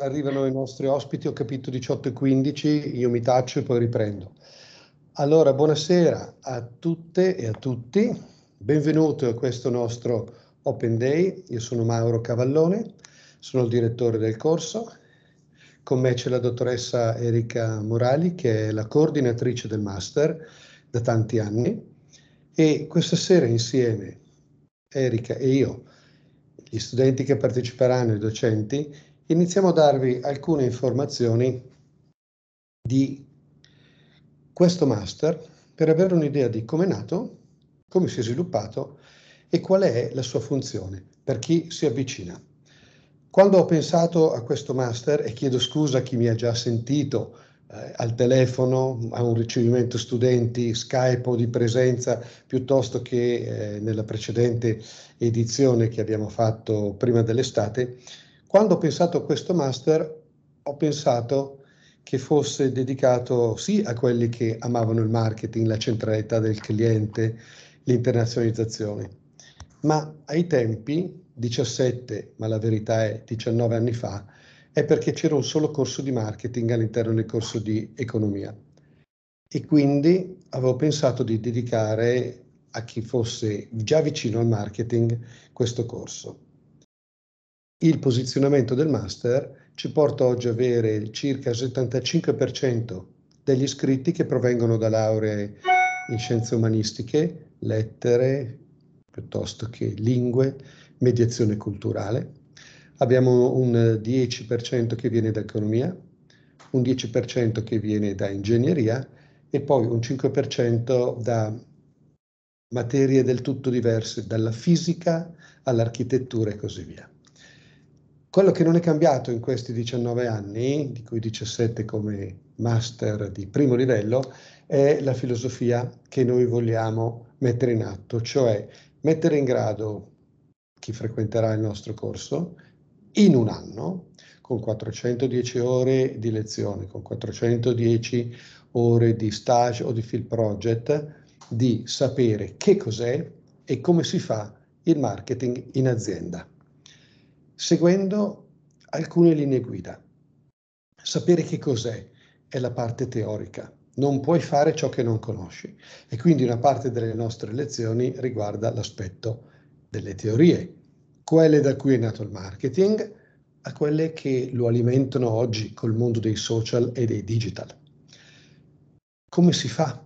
arrivano i nostri ospiti, ho capito 18 e 15, io mi taccio e poi riprendo. Allora, buonasera a tutte e a tutti, benvenuto a questo nostro Open Day, io sono Mauro Cavallone, sono il direttore del corso, con me c'è la dottoressa Erika Morali che è la coordinatrice del master da tanti anni e questa sera insieme Erika e io, gli studenti che parteciperanno, i docenti, iniziamo a darvi alcune informazioni di questo master per avere un'idea di come è nato, come si è sviluppato e qual è la sua funzione per chi si avvicina. Quando ho pensato a questo master, e chiedo scusa a chi mi ha già sentito eh, al telefono, a un ricevimento studenti, Skype o di presenza, piuttosto che eh, nella precedente edizione che abbiamo fatto prima dell'estate, quando ho pensato a questo master, ho pensato che fosse dedicato sì a quelli che amavano il marketing, la centralità del cliente, l'internazionalizzazione, ma ai tempi, 17, ma la verità è 19 anni fa, è perché c'era un solo corso di marketing all'interno del corso di economia. E quindi avevo pensato di dedicare a chi fosse già vicino al marketing questo corso il posizionamento del master ci porta oggi ad avere circa il 75% degli iscritti che provengono da lauree in scienze umanistiche, lettere, piuttosto che lingue, mediazione culturale. Abbiamo un 10% che viene da economia, un 10% che viene da ingegneria e poi un 5% da materie del tutto diverse, dalla fisica all'architettura e così via. Quello che non è cambiato in questi 19 anni, di cui 17 come master di primo livello, è la filosofia che noi vogliamo mettere in atto, cioè mettere in grado chi frequenterà il nostro corso in un anno, con 410 ore di lezione, con 410 ore di stage o di field project, di sapere che cos'è e come si fa il marketing in azienda seguendo alcune linee guida. Sapere che cos'è è la parte teorica, non puoi fare ciò che non conosci e quindi una parte delle nostre lezioni riguarda l'aspetto delle teorie, quelle da cui è nato il marketing a quelle che lo alimentano oggi col mondo dei social e dei digital. Come si fa?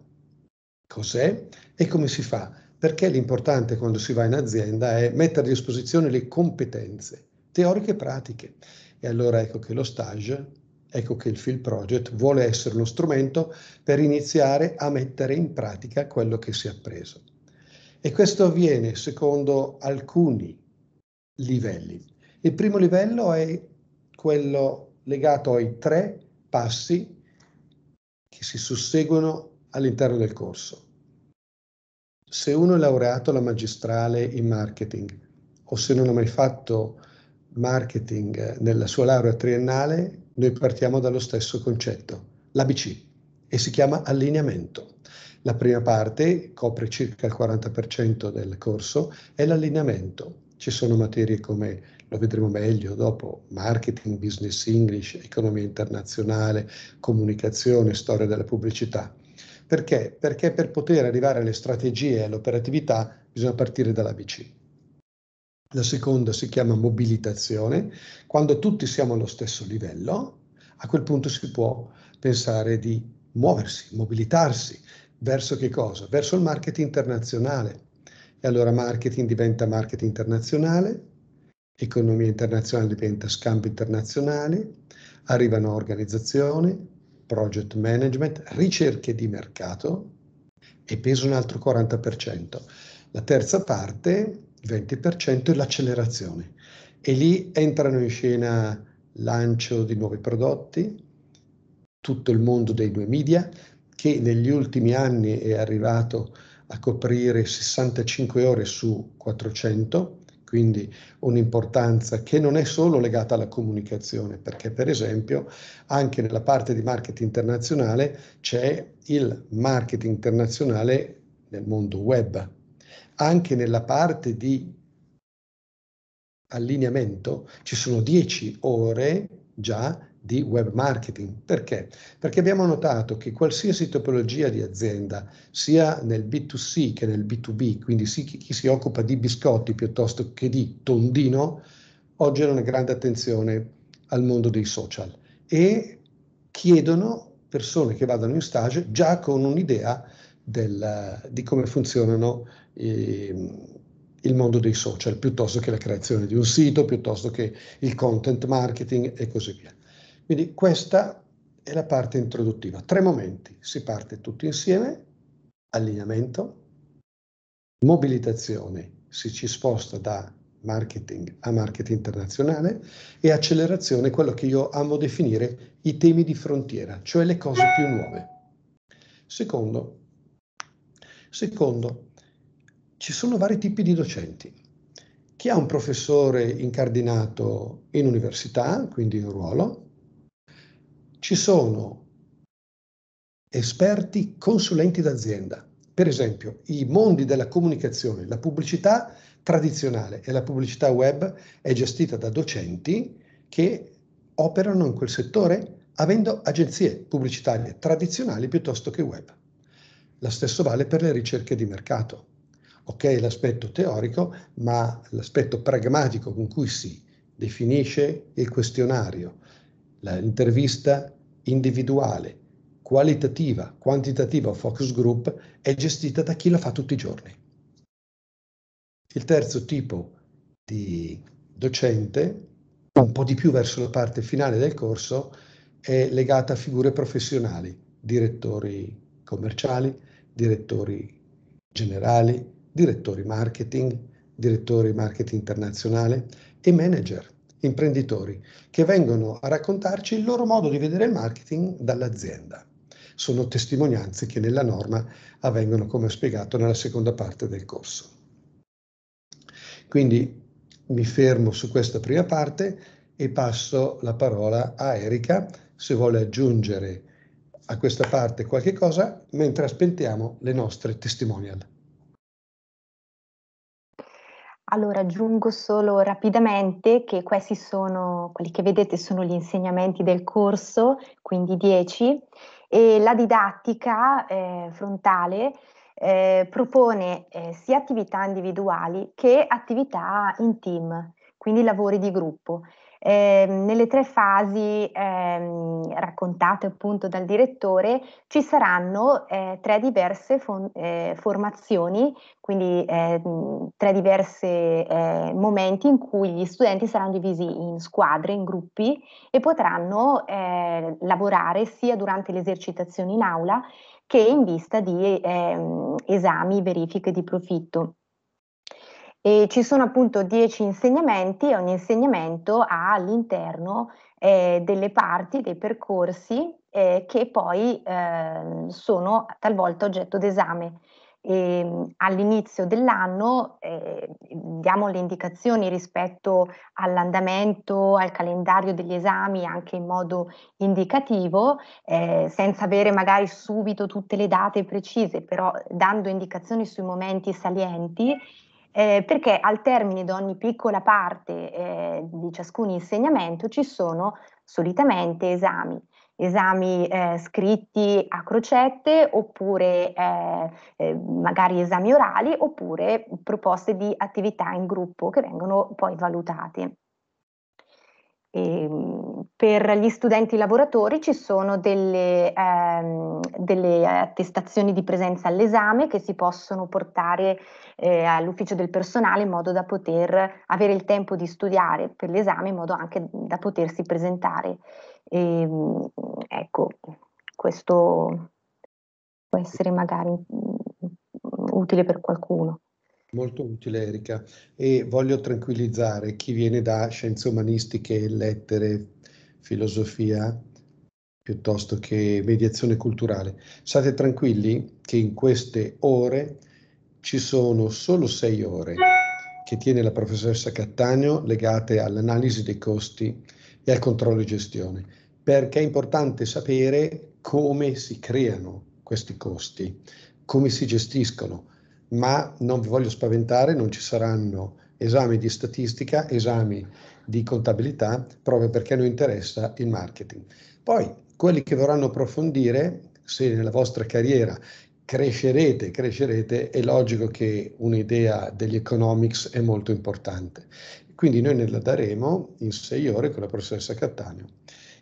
Cos'è e come si fa? Perché l'importante quando si va in azienda è mettere a disposizione le competenze teoriche e pratiche. E allora ecco che lo stage, ecco che il Field Project vuole essere lo strumento per iniziare a mettere in pratica quello che si è appreso. E questo avviene secondo alcuni livelli. Il primo livello è quello legato ai tre passi che si susseguono all'interno del corso. Se uno è laureato alla magistrale in marketing o se non ha mai fatto marketing eh, nella sua laurea triennale, noi partiamo dallo stesso concetto, l'ABC, e si chiama allineamento. La prima parte copre circa il 40% del corso, è l'allineamento. Ci sono materie come, lo vedremo meglio dopo, marketing, business English, economia internazionale, comunicazione, storia della pubblicità. Perché? Perché per poter arrivare alle strategie e all'operatività bisogna partire dall'ABC. La seconda si chiama mobilitazione. Quando tutti siamo allo stesso livello, a quel punto si può pensare di muoversi, mobilitarsi. Verso che cosa? Verso il marketing internazionale. E allora marketing diventa marketing internazionale, economia internazionale diventa scambio internazionale, arrivano organizzazioni, project management, ricerche di mercato e pesa un altro 40%. La terza parte 20% e l'accelerazione. E lì entrano in scena lancio di nuovi prodotti, tutto il mondo dei due media, che negli ultimi anni è arrivato a coprire 65 ore su 400, quindi un'importanza che non è solo legata alla comunicazione, perché per esempio anche nella parte di marketing internazionale c'è il marketing internazionale nel mondo web, anche nella parte di allineamento ci sono 10 ore già di web marketing. Perché? Perché abbiamo notato che qualsiasi tipologia di azienda, sia nel B2C che nel B2B, quindi chi si occupa di biscotti piuttosto che di tondino, oggi hanno una grande attenzione al mondo dei social e chiedono persone che vadano in stage già con un'idea del, di come funzionano Ehm, il mondo dei social, piuttosto che la creazione di un sito, piuttosto che il content marketing e così via. Quindi questa è la parte introduttiva. Tre momenti, si parte tutti insieme, allineamento, mobilitazione, si ci sposta da marketing a marketing internazionale e accelerazione, quello che io amo definire i temi di frontiera, cioè le cose più nuove. Secondo, secondo ci sono vari tipi di docenti. Chi ha un professore incardinato in università, quindi in ruolo, ci sono esperti consulenti d'azienda. Per esempio, i mondi della comunicazione, la pubblicità tradizionale e la pubblicità web è gestita da docenti che operano in quel settore avendo agenzie pubblicitarie tradizionali piuttosto che web. Lo stesso vale per le ricerche di mercato ok l'aspetto teorico, ma l'aspetto pragmatico con cui si definisce il questionario, l'intervista individuale, qualitativa, quantitativa o focus group è gestita da chi la fa tutti i giorni. Il terzo tipo di docente, un po' di più verso la parte finale del corso, è legata a figure professionali, direttori commerciali, direttori generali, direttori marketing, direttori marketing internazionale e manager, imprenditori, che vengono a raccontarci il loro modo di vedere il marketing dall'azienda. Sono testimonianze che nella norma avvengono, come ho spiegato, nella seconda parte del corso. Quindi mi fermo su questa prima parte e passo la parola a Erika se vuole aggiungere a questa parte qualche cosa mentre aspettiamo le nostre testimonial. Allora aggiungo solo rapidamente che questi sono, quelli che vedete sono gli insegnamenti del corso, quindi 10, e la didattica eh, frontale eh, propone eh, sia attività individuali che attività in team, quindi lavori di gruppo. Ehm, nelle tre fasi ehm, raccontate appunto dal direttore ci saranno eh, tre diverse fon- eh, formazioni, quindi ehm, tre diversi eh, momenti in cui gli studenti saranno divisi in squadre, in gruppi e potranno eh, lavorare sia durante le esercitazioni in aula che in vista di ehm, esami, verifiche di profitto. E ci sono appunto dieci insegnamenti e ogni insegnamento ha all'interno eh, delle parti, dei percorsi eh, che poi eh, sono talvolta oggetto d'esame. E, ehm, all'inizio dell'anno eh, diamo le indicazioni rispetto all'andamento, al calendario degli esami anche in modo indicativo, eh, senza avere magari subito tutte le date precise, però dando indicazioni sui momenti salienti eh, perché al termine di ogni piccola parte eh, di ciascun insegnamento ci sono solitamente esami esami eh, scritti a crocette oppure eh, eh, magari esami orali oppure proposte di attività in gruppo che vengono poi valutate. Ehm, per gli studenti lavoratori ci sono delle, ehm, delle, attestazioni di presenza all'esame che si possono portare eh, all'ufficio del personale in modo da poter avere il tempo di studiare per l'esame, in modo anche da potersi presentare. E, ehm, ecco, questo può essere magari mm, utile per qualcuno. Molto utile Erika e voglio tranquillizzare chi viene da scienze umanistiche, lettere, filosofia piuttosto che mediazione culturale. State tranquilli che in queste ore ci sono solo sei ore che tiene la professoressa Cattaneo legate all'analisi dei costi e al controllo e gestione, perché è importante sapere come si creano questi costi, come si gestiscono, ma non vi voglio spaventare, non ci saranno esami di statistica, esami di contabilità, proprio perché non interessa il marketing. Poi, quelli che vorranno approfondire, se nella vostra carriera crescerete, crescerete, è logico che un'idea degli economics è molto importante. Quindi noi ne la daremo in sei ore con la professoressa Cattaneo.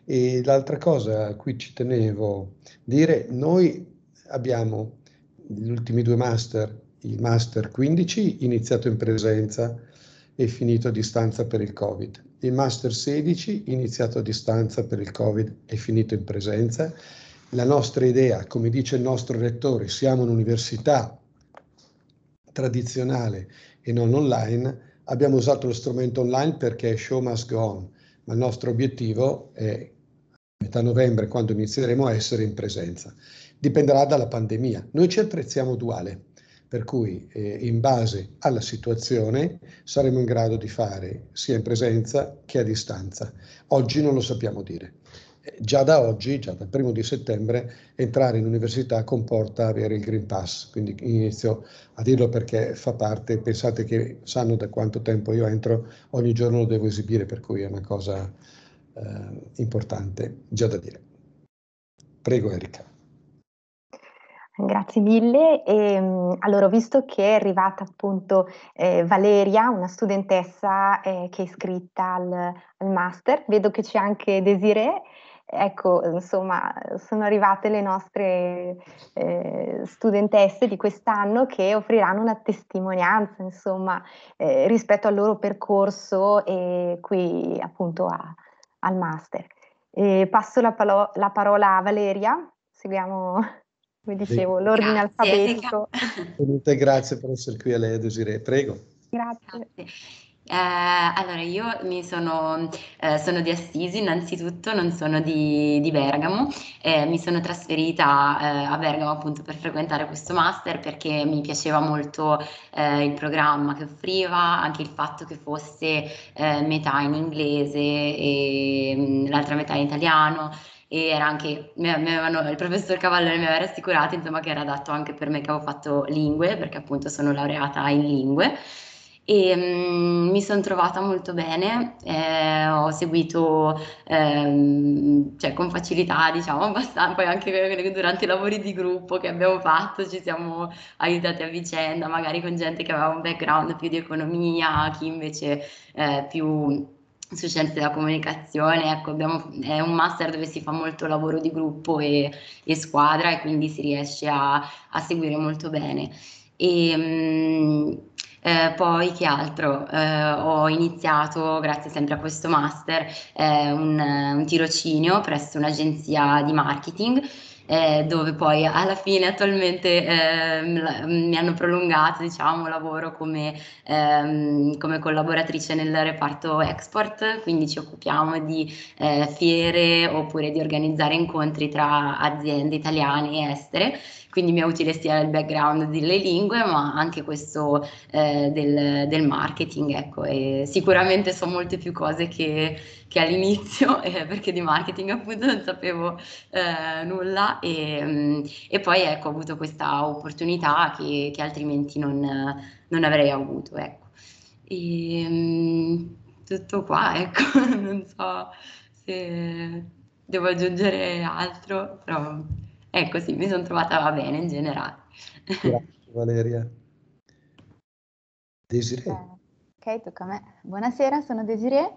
E l'altra cosa a cui ci tenevo a dire, noi abbiamo gli ultimi due master il master 15 iniziato in presenza e finito a distanza per il Covid, il master 16 iniziato a distanza per il Covid e finito in presenza. La nostra idea, come dice il nostro rettore, siamo un'università tradizionale e non online, abbiamo usato lo strumento online perché show must go on, ma il nostro obiettivo è metà novembre quando inizieremo a essere in presenza. Dipenderà dalla pandemia. Noi ci apprezziamo duale per cui eh, in base alla situazione saremo in grado di fare sia in presenza che a distanza. Oggi non lo sappiamo dire. Eh, già da oggi, già dal primo di settembre, entrare in università comporta avere il Green Pass, quindi inizio a dirlo perché fa parte, pensate che sanno da quanto tempo io entro, ogni giorno lo devo esibire, per cui è una cosa eh, importante già da dire. Prego Erika. Grazie mille. E, ehm, allora, visto che è arrivata appunto eh, Valeria, una studentessa eh, che è iscritta al, al, master, vedo che c'è anche Desiree. Ecco, insomma, sono arrivate le nostre eh, studentesse di quest'anno che offriranno una testimonianza, insomma, eh, rispetto al loro percorso qui appunto a, al master. E eh, passo la, palo- la parola a Valeria, seguiamo come dicevo, l'ordine grazie, alfabetico. Grazie. grazie per essere qui a lei, Desiree. Prego. Grazie. grazie. Eh, allora, io sono, eh, sono, di Assisi, innanzitutto non sono di, di Bergamo, eh, mi sono trasferita eh, a Bergamo appunto per frequentare questo master perché mi piaceva molto eh, il programma che offriva, anche il fatto che fosse eh, metà in inglese e mh, mm, l'altra metà in italiano e era anche, mi avevano, il professor Cavallone mi aveva rassicurato insomma, che era adatto anche per me che avevo fatto lingue, perché appunto sono laureata in lingue e um, mi sono trovata molto bene, eh, ho seguito ehm, cioè, con facilità, diciamo, abbastanza, poi anche durante i lavori di gruppo che abbiamo fatto ci siamo aiutati a vicenda, magari con gente che aveva un background più di economia, chi invece eh, più su scienze della comunicazione, ecco, abbiamo, è un master dove si fa molto lavoro di gruppo e, e squadra e quindi si riesce a, a seguire molto bene. E, ehm, mh, eh, poi che altro? Eh, ho iniziato, grazie sempre a questo master, eh, un, un tirocinio presso un'agenzia di marketing eh, dove poi alla fine attualmente eh, mi hanno prolungato diciamo lavoro come, ehm, come, collaboratrice nel reparto export, quindi ci occupiamo di eh, fiere oppure di organizzare incontri tra aziende italiane e estere quindi mi è utile sia il background delle lingue ma anche questo eh, del, del, marketing, ecco, e sicuramente so molte più cose che, che all'inizio, eh, perché di marketing appunto non sapevo eh, nulla e, mm, e, poi ecco ho avuto questa opportunità che, che altrimenti non, non, avrei avuto, ecco. E, mm, tutto qua, ecco, non so se devo aggiungere altro, però... Ecco sì, mi sono trovata bene in generale. Grazie Valeria. Desiree. Eh, ok, tocca a me. Buonasera, sono Desiree.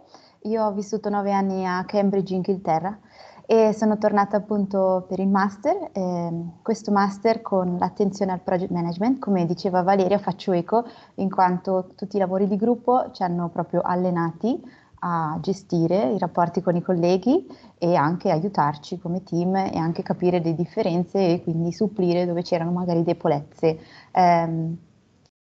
Io ho vissuto nove anni a Cambridge, Inghilterra e sono tornata appunto per il master, eh, questo master con l'attenzione al project management, come diceva Valeria faccio eco in quanto tutti i lavori di gruppo ci hanno proprio allenati a gestire i rapporti con i colleghi e anche aiutarci come team e anche capire le differenze e quindi supplire dove c'erano magari debolezze. Eh,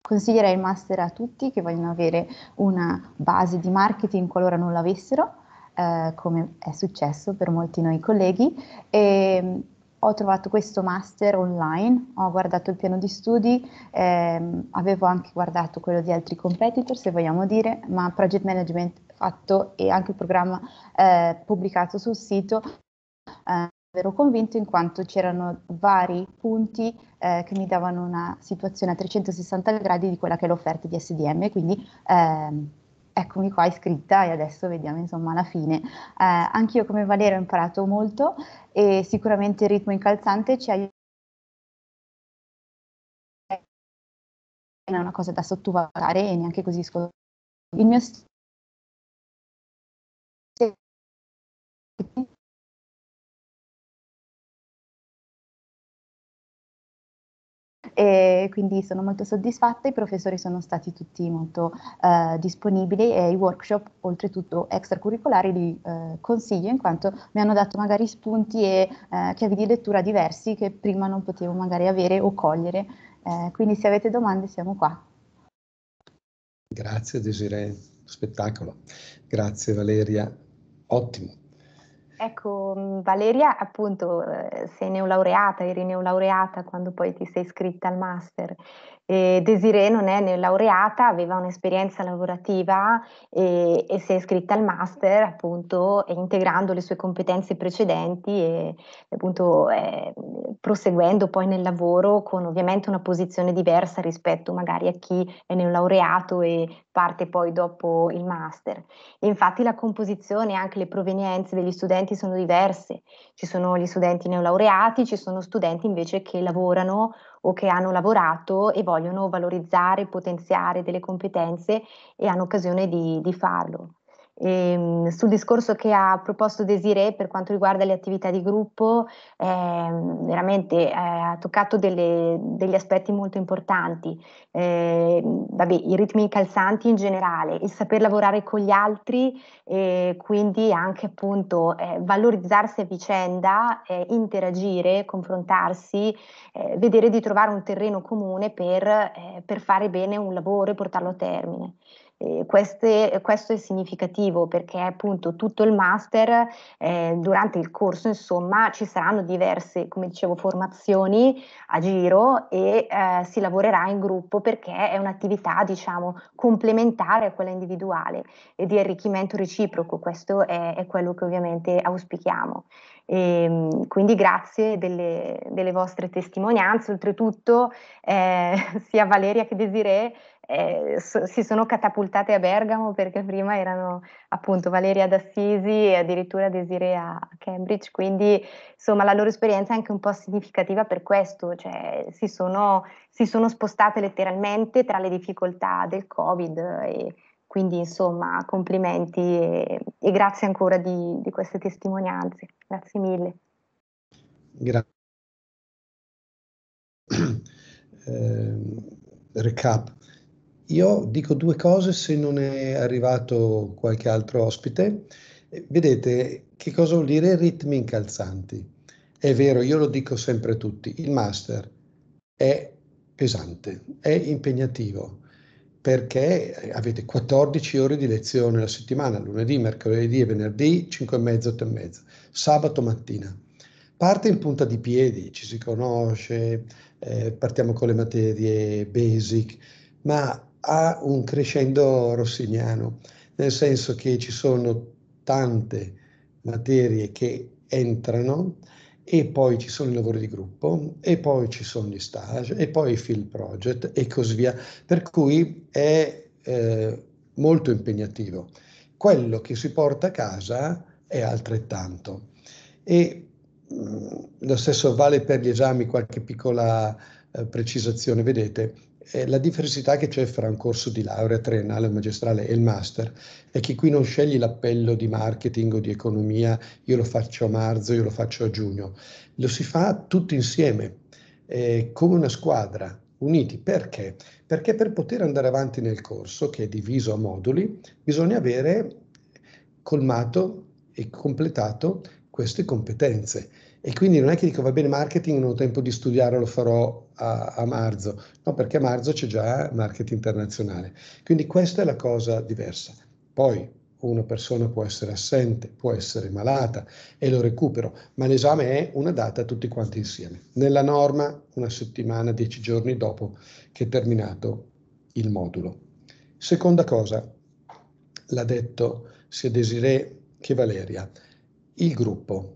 consiglierei il master a tutti che vogliono avere una base di marketing qualora non l'avessero, eh, come è successo per molti noi colleghi. E, ehm, ho trovato questo master online, ho guardato il piano di studi, ehm, avevo anche guardato quello di altri competitor, se vogliamo dire, ma project management fatto e anche il programma eh, pubblicato sul sito eh, ero convinto in quanto c'erano vari punti eh, che mi davano una situazione a 360 gradi di quella che è l'offerta di SDM, quindi ehm, eccomi qua iscritta e adesso vediamo insomma la fine. Eh, anch'io come Valerio ho imparato molto e sicuramente il ritmo incalzante ci aiuta è una cosa da sottovalutare e neanche così scontata. Il mio e quindi sono molto soddisfatta, i professori sono stati tutti molto eh, disponibili e i workshop oltretutto extracurricolari li eh, consiglio in quanto mi hanno dato magari spunti e eh, chiavi di lettura diversi che prima non potevo magari avere o cogliere, eh, quindi se avete domande siamo qua. Grazie Desiree, spettacolo, grazie Valeria, ottimo. Ecco, mm, Valeria appunto eh, sei neolaureata, eri neolaureata quando poi ti sei iscritta al master eh, Desiree non è né laureata, aveva un'esperienza lavorativa e, e, si è iscritta al master appunto integrando le sue competenze precedenti e appunto eh, proseguendo poi nel lavoro con ovviamente una posizione diversa rispetto magari a chi è neolaureato e parte poi dopo il master. E infatti la composizione e anche le provenienze degli studenti sono diverse, ci sono gli studenti neolaureati, ci sono studenti invece che lavorano o che hanno lavorato e vogliono valorizzare, potenziare delle competenze e hanno occasione di, di farlo. E, ehm, sul discorso che ha proposto Desiree per quanto riguarda le attività di gruppo, eh, veramente eh, ha toccato delle, degli aspetti molto importanti, eh, vabbè, i ritmi calzanti in generale, il saper lavorare con gli altri, quindi anche appunto eh, valorizzarsi a vicenda, eh, interagire, confrontarsi, eh, vedere di trovare un terreno comune per, per fare bene un lavoro e portarlo a termine queste, questo è significativo perché appunto tutto il master, eh, durante il corso insomma ci saranno diverse, come dicevo, formazioni a giro e eh, si lavorerà in gruppo perché è un'attività diciamo complementare a quella individuale e di arricchimento reciproco, questo è, è quello che ovviamente auspichiamo. E, ehm, quindi grazie delle, delle, vostre testimonianze, oltretutto eh, sia Valeria che Desiree eh, so, si sono catapultate a Bergamo perché prima erano appunto Valeria d'Assisi e addirittura Desiree a Cambridge, quindi insomma la loro esperienza è anche un po' significativa per questo, cioè si sono, si sono spostate letteralmente tra le difficoltà del Covid e quindi insomma complimenti e, e grazie ancora di, di queste testimonianze, grazie mille. Grazie. Eh, recap io dico due cose se non è arrivato qualche altro ospite. Eh, vedete che cosa vuol dire ritmi incalzanti. È vero, io lo dico sempre a tutti, il master è pesante, è impegnativo perché eh, avete 14 ore di lezione la settimana, lunedì, mercoledì e venerdì, 5 e mezzo, 8 e mezzo, sabato mattina. Parte in punta di piedi, ci si conosce, eh, partiamo con le materie basic, ma ha un crescendo rossiniano, nel senso che ci sono tante materie che entrano e poi ci sono i lavori di gruppo e poi ci sono gli stage e poi i film project e così via, per cui è eh, molto impegnativo. Quello che si porta a casa è altrettanto e mh, mm, lo stesso vale per gli esami, qualche piccola eh, precisazione, vedete, eh, la diversità che c'è fra un corso di laurea triennale o magistrale e il master è che qui non scegli l'appello di marketing o di economia, io lo faccio a marzo, io lo faccio a giugno, lo si fa tutti insieme, eh, come una squadra, uniti. Perché? Perché per poter andare avanti nel corso, che è diviso a moduli, bisogna avere colmato e completato queste competenze. E quindi non è che dico va bene marketing, non ho tempo di studiare, lo farò a, a, marzo. No, perché a marzo c'è già marketing internazionale. Quindi questa è la cosa diversa. Poi una persona può essere assente, può essere malata e lo recupero, ma l'esame è una data tutti quanti insieme. Nella norma una settimana, dieci giorni dopo che è terminato il modulo. Seconda cosa, l'ha detto sia Desiree che Valeria, il gruppo,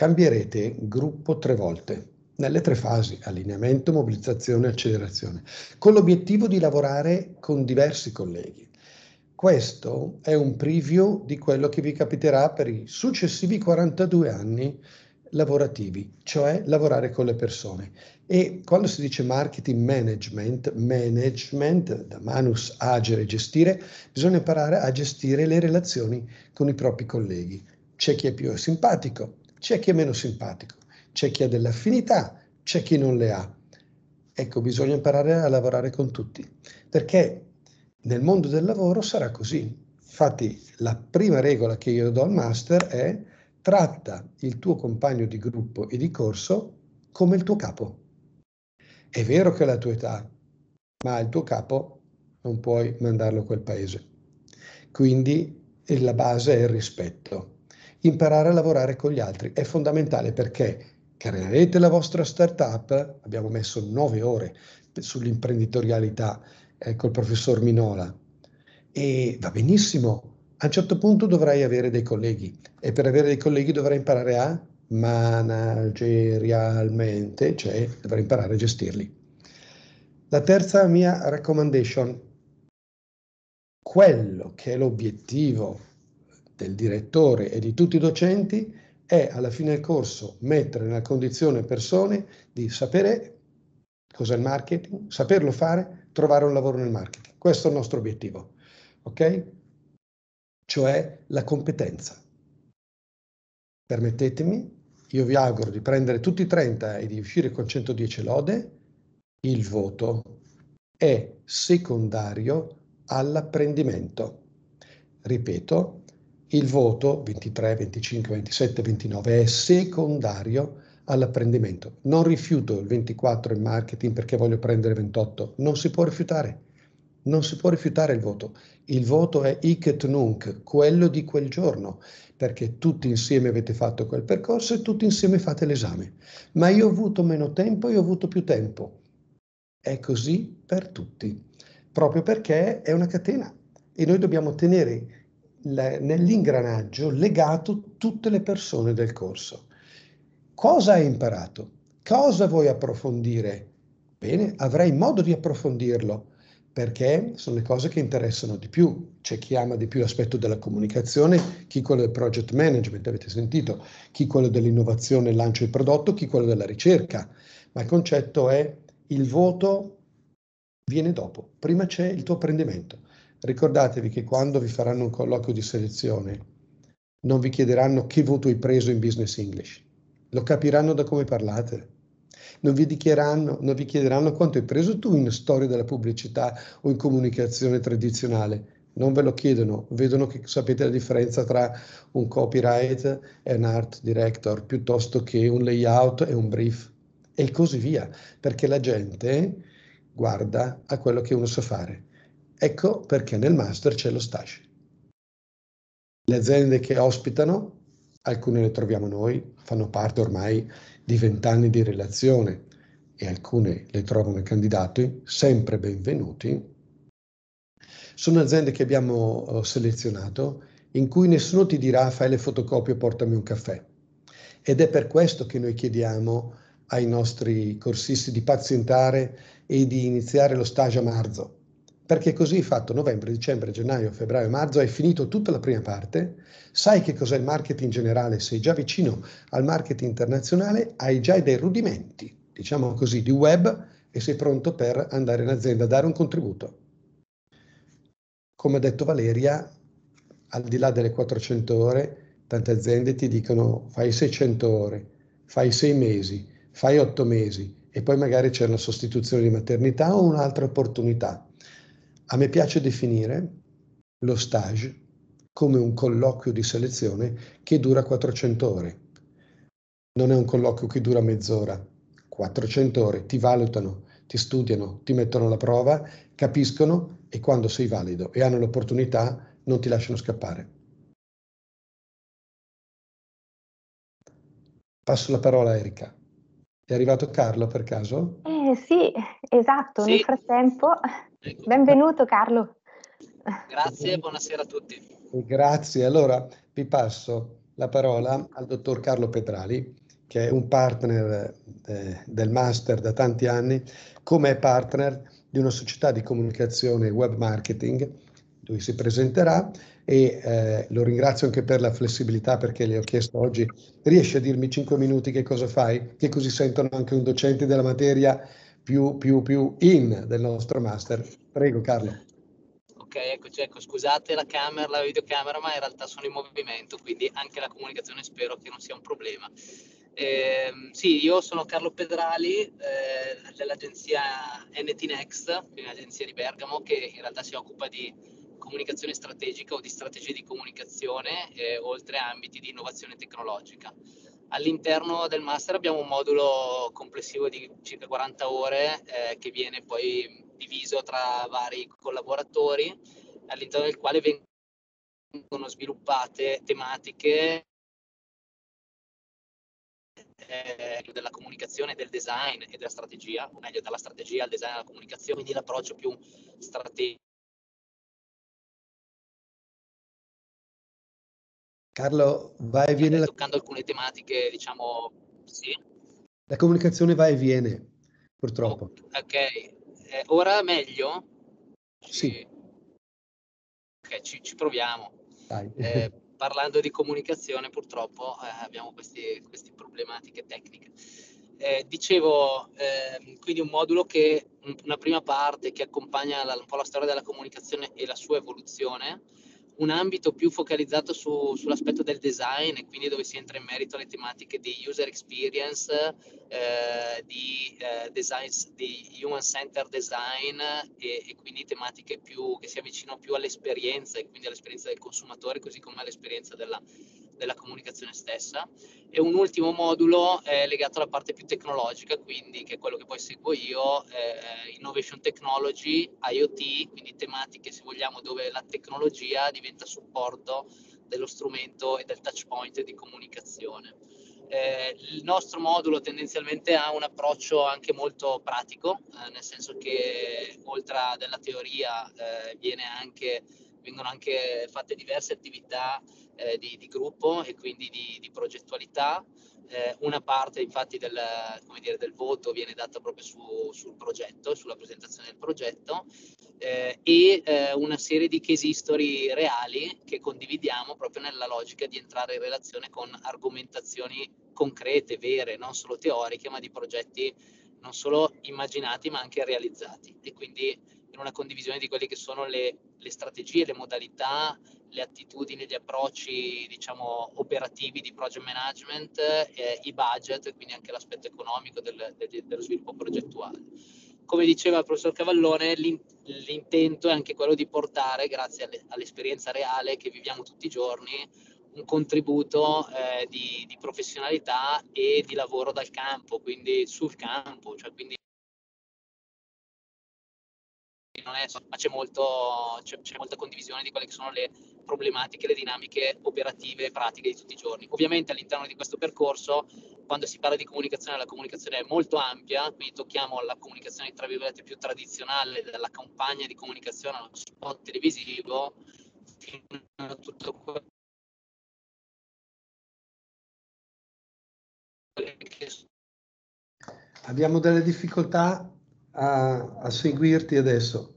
Cambierete gruppo tre volte, nelle tre fasi, allineamento, mobilizzazione, accelerazione, con l'obiettivo di lavorare con diversi colleghi. Questo è un preview di quello che vi capiterà per i successivi 42 anni lavorativi, cioè lavorare con le persone. E quando si dice marketing management, management, da manus agere, gestire, bisogna imparare a gestire le relazioni con i propri colleghi. C'è chi è più simpatico, c'è chi è meno simpatico, c'è chi ha delle affinità, c'è chi non le ha. Ecco, bisogna imparare a lavorare con tutti, perché nel mondo del lavoro sarà così. Infatti la prima regola che io do al master è tratta il tuo compagno di gruppo e di corso come il tuo capo. È vero che è la tua età, ma il tuo capo non puoi mandarlo a quel paese. Quindi la base è il rispetto imparare a lavorare con gli altri è fondamentale perché creerete la vostra startup, abbiamo messo nove ore sull'imprenditorialità eh, col professor Minola e va benissimo, a un certo punto dovrai avere dei colleghi e per avere dei colleghi dovrai imparare a managerialmente, cioè dovrai imparare a gestirli. La terza mia recommendation, quello che è l'obiettivo del direttore e di tutti i docenti è alla fine del corso mettere nella condizione persone di sapere cos'è il marketing, saperlo fare, trovare un lavoro nel marketing. Questo è il nostro obiettivo, ok? Cioè la competenza. Permettetemi, io vi auguro di prendere tutti i 30 e di uscire con 110 lode, il voto è secondario all'apprendimento. Ripeto, il voto 23, 25, 27, 29 è secondario all'apprendimento. Non rifiuto il 24 in marketing perché voglio prendere 28. Non si può rifiutare. Non si può rifiutare il voto. Il voto è iket nunc, quello di quel giorno, perché tutti insieme avete fatto quel percorso e tutti insieme fate l'esame. Ma io ho avuto meno tempo e ho avuto più tempo. È così per tutti, proprio perché è una catena e noi dobbiamo tenere nell'ingranaggio legato tutte le persone del corso. Cosa hai imparato? Cosa vuoi approfondire? Bene, avrai modo di approfondirlo perché sono le cose che interessano di più. C'è chi ama di più l'aspetto della comunicazione, chi quello del project management, avete sentito, chi quello dell'innovazione, e lancio del prodotto, chi quello della ricerca. Ma il concetto è il voto viene dopo, prima c'è il tuo apprendimento. Ricordatevi che quando vi faranno un colloquio di selezione non vi chiederanno che voto hai preso in business English, lo capiranno da come parlate. Non vi, non vi chiederanno quanto hai preso tu in storia della pubblicità o in comunicazione tradizionale, non ve lo chiedono, vedono che sapete la differenza tra un copyright e un art director piuttosto che un layout e un brief e così via, perché la gente guarda a quello che uno sa fare. Ecco perché nel master c'è lo stage. Le aziende che ospitano, alcune le troviamo noi, fanno parte ormai di vent'anni di relazione e alcune le trovano i candidati, sempre benvenuti. Sono aziende che abbiamo eh, selezionato in cui nessuno ti dirà fai le fotocopie e portami un caffè. Ed è per questo che noi chiediamo ai nostri corsisti di pazientare e di iniziare lo stage a marzo perché così fatto novembre, dicembre, gennaio, febbraio, marzo, hai finito tutta la prima parte, sai che cos'è il marketing generale, sei già vicino al marketing internazionale, hai già dei rudimenti, diciamo così, di web e sei pronto per andare in azienda a dare un contributo. Come ha detto Valeria, al di là delle 400 ore, tante aziende ti dicono fai 600 ore, fai 6 mesi, fai 8 mesi e poi magari c'è una sostituzione di maternità o un'altra opportunità a me piace definire lo stage come un colloquio di selezione che dura 400 ore. Non è un colloquio che dura mezz'ora, 400 ore, ti valutano, ti studiano, ti mettono alla prova, capiscono e quando sei valido e hanno l'opportunità non ti lasciano scappare. Passo la parola a Erika. È arrivato Carlo per caso? Eh sì, esatto, sì. nel frattempo Ecco. Benvenuto Carlo. Grazie, buonasera a tutti. Grazie. Allora vi passo la parola al dottor Carlo Petrali, che è un partner eh, del master da tanti anni, come partner di una società di comunicazione web marketing, lui si presenterà e eh, lo ringrazio anche per la flessibilità perché le ho chiesto oggi, riesci a dirmi 5 minuti che cosa fai? Che così sentono anche un docente della materia più, più, più in del nostro master. Prego Carlo. Ok, eccoci, cioè, ecco, scusate la camera, la videocamera, ma in realtà sono in movimento, quindi anche la comunicazione spero che non sia un problema. Eh, sì, io sono Carlo Pedrali eh, dell'agenzia NT Next, un'agenzia di Bergamo che in realtà si occupa di comunicazione strategica o di strategie di comunicazione, eh, oltre a ambiti di innovazione tecnologica. All'interno del master abbiamo un modulo complessivo di circa 40 ore eh, che viene poi diviso tra vari collaboratori, all'interno del quale vengono sviluppate tematiche eh, della comunicazione, del design e della strategia, o meglio dalla strategia al design e alla comunicazione, quindi l'approccio più strategico Carlo, va e viene... Toccando la... alcune tematiche, diciamo, sì. La comunicazione va e viene, purtroppo. Oh, ok, eh, ora meglio? Ci... Sì. Ok, ci, ci proviamo. Eh, parlando di comunicazione, purtroppo eh, abbiamo queste, queste problematiche tecniche. Eh, dicevo, eh, quindi un modulo che una prima parte che accompagna la, un po' la storia della comunicazione e la sua evoluzione, un ambito più focalizzato su, sull'aspetto del design e quindi dove si entra in merito alle tematiche di user experience, eh, di, eh, designs, di human center design e, e quindi tematiche più, che si avvicinano più all'esperienza e quindi all'esperienza del consumatore così come all'esperienza della, della comunicazione stessa e un ultimo modulo è legato alla parte più tecnologica, quindi che è quello che poi seguo io, eh, Innovation Technology, IoT, quindi tematiche se vogliamo dove la tecnologia diventa supporto dello strumento e del touch point di comunicazione. Eh, il nostro modulo tendenzialmente ha un approccio anche molto pratico, eh, nel senso che oltre alla teoria eh, viene anche vengono anche fatte diverse attività eh, di, di, gruppo e quindi di, di progettualità. Eh, una parte infatti del, dire, del, voto viene data proprio su, sul progetto, sulla presentazione del progetto eh, e eh, una serie di case history reali che condividiamo proprio nella logica di entrare in relazione con argomentazioni concrete, vere, non solo teoriche, ma di progetti non solo immaginati ma anche realizzati. E quindi una condivisione di quelle che sono le, le strategie, le modalità, le attitudini, gli approcci diciamo, operativi di project management, eh, i budget, quindi anche l'aspetto economico del, del, dello sviluppo progettuale. Come diceva il professor Cavallone, l'intento è anche quello di portare, grazie alle, all'esperienza reale che viviamo tutti i giorni, un contributo eh, di, di, professionalità e di lavoro dal campo, quindi sul campo, cioè quindi non è, insomma, c'è, molto, c'è, c'è, molta condivisione di quelle che sono le problematiche, le dinamiche operative e pratiche di tutti i giorni. Ovviamente all'interno di questo percorso, quando si parla di comunicazione, la comunicazione è molto ampia, quindi tocchiamo la comunicazione tra virgolette più tradizionale, dalla campagna di comunicazione allo spot televisivo, fino a tutto quello che... Abbiamo delle difficoltà a, a seguirti adesso.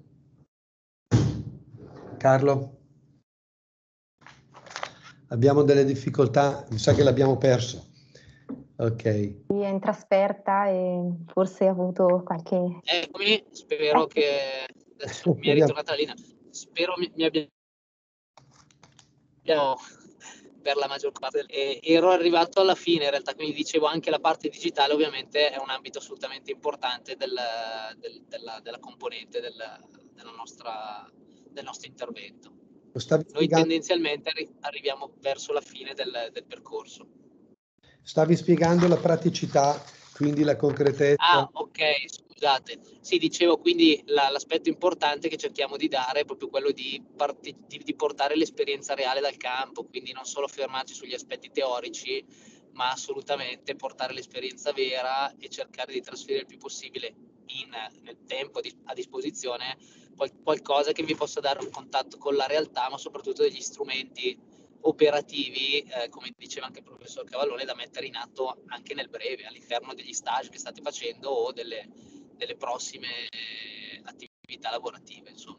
Carlo? Abbiamo delle difficoltà, mi sa che l'abbiamo perso. Ok. È in trasferta e forse ha avuto qualche... Eccomi, eh, spero ah. che... Adesso mi è ritornata la linea. Spero mi, mi abbia... No per la maggior parte e ero arrivato alla fine in realtà, quindi dicevo anche la parte digitale ovviamente è un ambito assolutamente importante del, del, della, della, componente del, nostra, del nostro intervento. Noi spiegando... tendenzialmente arriviamo verso la fine del, del percorso. Stavi spiegando la praticità quindi la concretezza. Ah, ok, organizzate. Sì, dicevo quindi la, l'aspetto importante che cerchiamo di dare è proprio quello di, parte, di, di, portare l'esperienza reale dal campo, quindi non solo fermarci sugli aspetti teorici, ma assolutamente portare l'esperienza vera e cercare di trasferire il più possibile in, nel tempo a disposizione qual- qualcosa che vi possa dare un contatto con la realtà, ma soprattutto degli strumenti operativi, eh, come diceva anche il professor Cavallone, da mettere in atto anche nel breve, all'interno degli stage che state facendo o delle, delle prossime eh, attività lavorative. Insomma.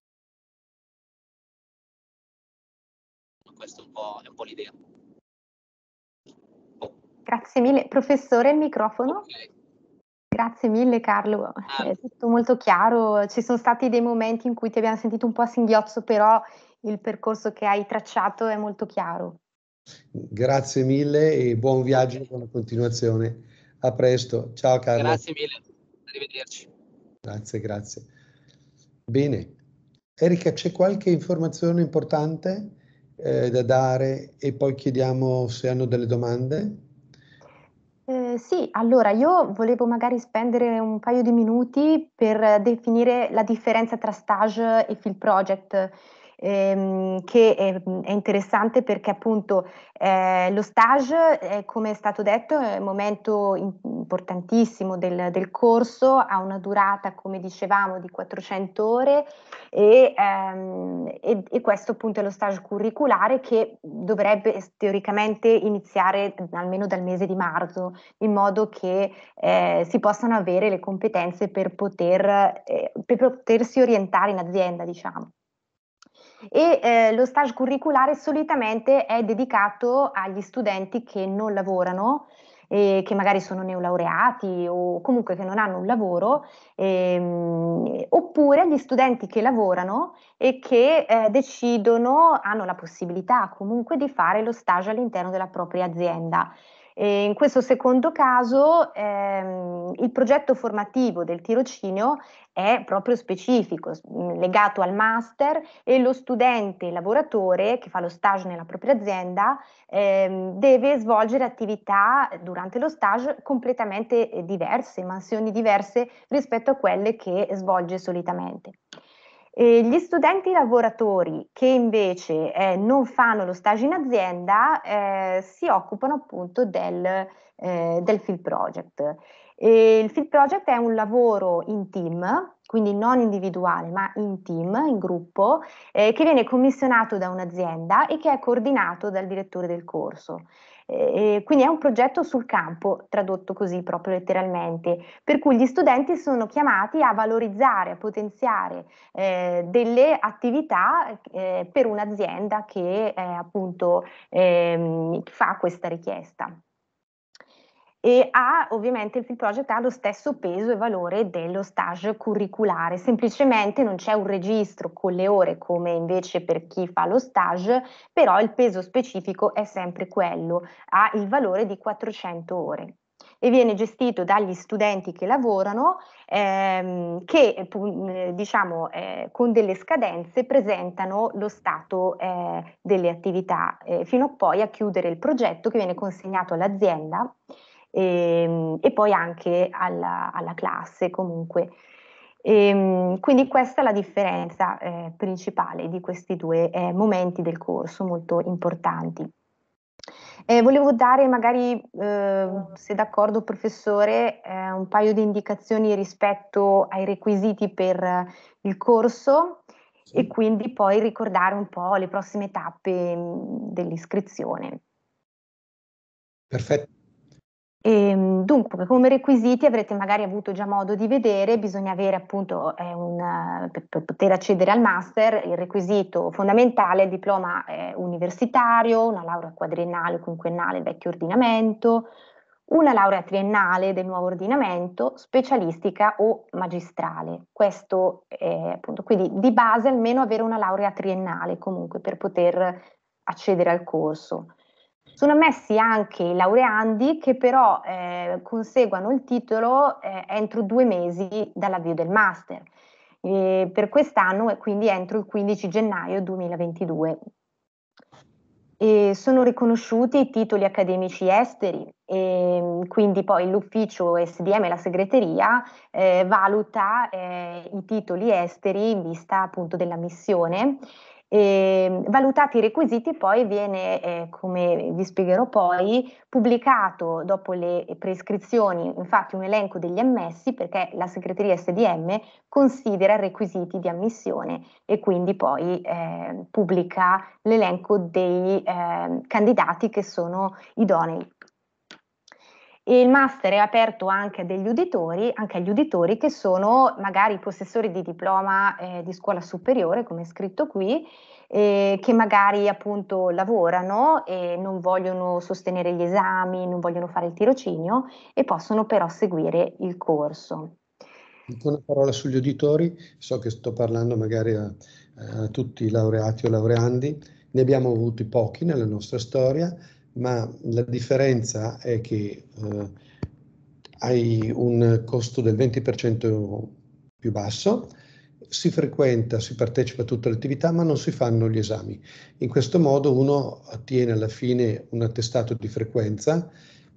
Questa è un po', è un po l'idea. Oh. Grazie mille. Professore, il microfono. Okay. Grazie mille Carlo, ah. è tutto molto chiaro. Ci sono stati dei momenti in cui ti abbiamo sentito un po' a singhiozzo, però il percorso che hai tracciato è molto chiaro. Grazie mille e buon viaggio con la continuazione. A presto, ciao Carlo. Grazie mille. Arrivederci. Grazie, grazie. Bene. Erika, c'è qualche informazione importante eh, da dare e poi chiediamo se hanno delle domande? Eh, sì, allora io volevo magari spendere un paio di minuti per definire la differenza tra stage e field project ehm, che è, è, interessante perché appunto eh, lo stage, è, come è stato detto, è un momento importantissimo del, del, corso, ha una durata, come dicevamo, di 400 ore e, ehm, e, e questo appunto è lo stage curriculare che dovrebbe teoricamente iniziare almeno dal mese di marzo, in modo che eh, si possano avere le competenze per, poter, eh, per potersi orientare in azienda, diciamo e eh, lo stage curriculare solitamente è dedicato agli studenti che non lavorano, eh, che magari sono neolaureati o comunque che non hanno un lavoro, ehm, oppure agli studenti che lavorano e che eh, decidono, hanno la possibilità comunque di fare lo stage all'interno della propria azienda. E in questo secondo caso ehm, il progetto formativo del tirocinio è proprio specifico, mm, legato al master e lo studente lavoratore che fa lo stage nella propria azienda ehm, deve svolgere attività durante lo stage completamente eh, diverse, mansioni diverse rispetto a quelle che svolge solitamente. E gli studenti lavoratori che invece eh, non fanno lo stage in azienda eh, si occupano appunto del, eh, del Field Project. E il Field Project è un lavoro in team, quindi non individuale ma in team, in gruppo, eh, che viene commissionato da un'azienda e che è coordinato dal direttore del corso. E quindi è un progetto sul campo, tradotto così proprio letteralmente, per cui gli studenti sono chiamati a valorizzare, a potenziare eh, delle attività eh, per un'azienda che eh, appunto ehm, fa questa richiesta e ha ovviamente il Field Project ha lo stesso peso e valore dello stage curriculare, semplicemente non c'è un registro con le ore come invece per chi fa lo stage, però il peso specifico è sempre quello, ha il valore di 400 ore e viene gestito dagli studenti che lavorano, ehm, che diciamo eh, con delle scadenze presentano lo stato eh, delle attività, eh, fino a poi a chiudere il progetto che viene consegnato all'azienda e, ehm, e poi anche alla, alla classe comunque. E, ehm, quindi questa è la differenza eh, principale di questi due eh, momenti del corso molto importanti. Eh, volevo dare magari, ehm, se d'accordo professore, eh, un paio di indicazioni rispetto ai requisiti per il corso sì. e quindi poi ricordare un po' le prossime tappe dell'iscrizione. Perfetto. E, ehm, dunque, come requisiti avrete magari avuto già modo di vedere, bisogna avere appunto eh, un, eh, per poter accedere al master il requisito fondamentale è il diploma eh, universitario, una laurea quadriennale o quinquennale del vecchio ordinamento, una laurea triennale del nuovo ordinamento, specialistica o magistrale. Questo è eh, appunto, quindi di base almeno avere una laurea triennale comunque per poter accedere al corso. Sono ammessi anche i laureandi che però eh, conseguano il titolo eh, entro due mesi dall'avvio del master. Eh, per quest'anno e quindi entro il 15 gennaio 2022. E sono riconosciuti i titoli accademici esteri, mm, quindi poi l'ufficio SDM e la segreteria eh, valuta eh, i titoli esteri in vista appunto della missione e, ehm, valutati i requisiti poi viene, eh, come vi spiegherò poi, pubblicato dopo le prescrizioni, infatti un elenco degli ammessi perché la segreteria SDM considera requisiti di ammissione e quindi poi eh, pubblica l'elenco dei eh, candidati che sono idonei. Il master è aperto anche, degli uditori, anche agli uditori che sono magari possessori di diploma eh, di scuola superiore, come è scritto qui, eh, che magari appunto lavorano e non vogliono sostenere gli esami, non vogliono fare il tirocinio e possono però seguire il corso. Dico una parola sugli uditori, so che sto parlando magari a, a tutti i laureati o laureandi, ne abbiamo avuti pochi nella nostra storia, ma la differenza è che eh, hai un costo del 20% più basso, si frequenta, si partecipa a tutte le attività, ma non si fanno gli esami. In questo modo uno ottiene alla fine un attestato di frequenza